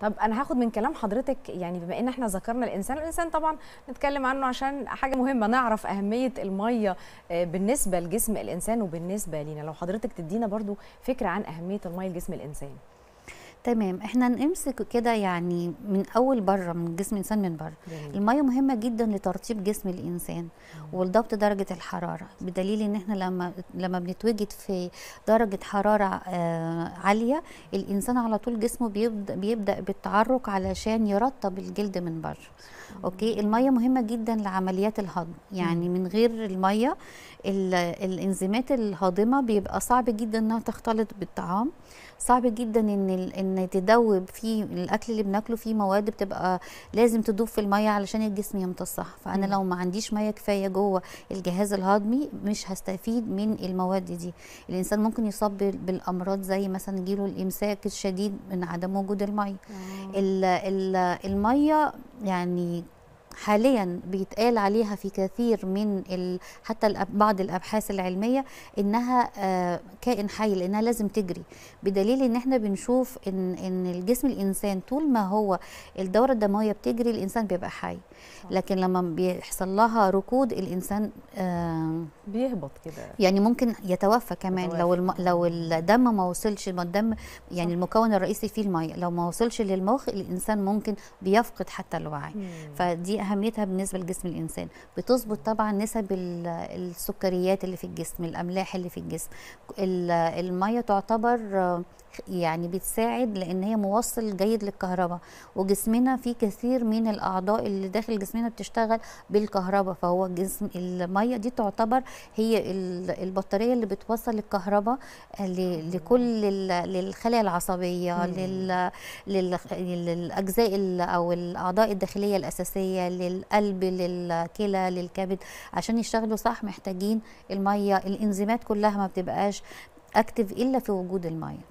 طب انا هاخد من كلام حضرتك يعني بما ان احنا ذكرنا الانسان الانسان طبعا نتكلم عنه عشان حاجه مهمه نعرف اهميه الميه آه، بالنسبه لجسم الانسان وبالنسبه لينا لو حضرتك تدينا برضو فكره عن اهميه الميه لجسم الانسان تمام احنا نمسك كده يعني من اول بره من جسم الانسان من بره الميه مهمه جدا لترطيب جسم الانسان ولضبط درجه الحراره بدليل ان احنا لما لما بنتوجد في درجه حراره آه عاليه الانسان على طول جسمه بيبدا بيبدا بالتعرق علشان يرطب الجلد من بره اوكي الميه مهمه جدا لعمليات الهضم يعني من غير الميه الانزيمات الهاضمه بيبقى صعب جدا انها تختلط بالطعام صعب جدا ان ان ان تدوب في الاكل اللي بناكله فيه مواد بتبقى لازم تدوب في الميه علشان الجسم يمتصها فانا م. لو ما عنديش ميه كفايه جوه الجهاز الهضمي مش هستفيد من المواد دي الانسان ممكن يصاب بالامراض زي مثلا يجيله الامساك الشديد من عدم وجود الميه الميه يعني حاليا بيتقال عليها في كثير من ال... حتى بعض الابحاث العلميه انها آه، كائن حي لانها لازم تجري بدليل ان احنا بنشوف ان ان الجسم الانسان طول ما هو الدوره الدمويه بتجري الانسان بيبقى حي لكن لما بيحصل لها ركود الانسان آه، بيهبط كده يعني ممكن يتوفى كمان يتوفى. لو الم... لو الدم ما وصلش الدم يعني المكون الرئيسي فيه الميه لو ما وصلش للمخ الانسان ممكن بيفقد حتى الوعي مم. فدي اهميتها بالنسبه لجسم الانسان بتظبط طبعا نسب السكريات اللي في الجسم الاملاح اللي في الجسم الميه تعتبر يعني بتساعد لان هي موصل جيد للكهرباء وجسمنا في كثير من الاعضاء اللي داخل جسمنا بتشتغل بالكهرباء فهو جسم الميه دي تعتبر هي البطاريه اللي بتوصل الكهرباء آه، لكل للخلايا العصبيه للاجزاء او الاعضاء الداخليه الاساسيه للقلب للكلى للكبد عشان يشتغلوا صح محتاجين الميه الانزيمات كلها ما بتبقاش اكتف الا في وجود الميه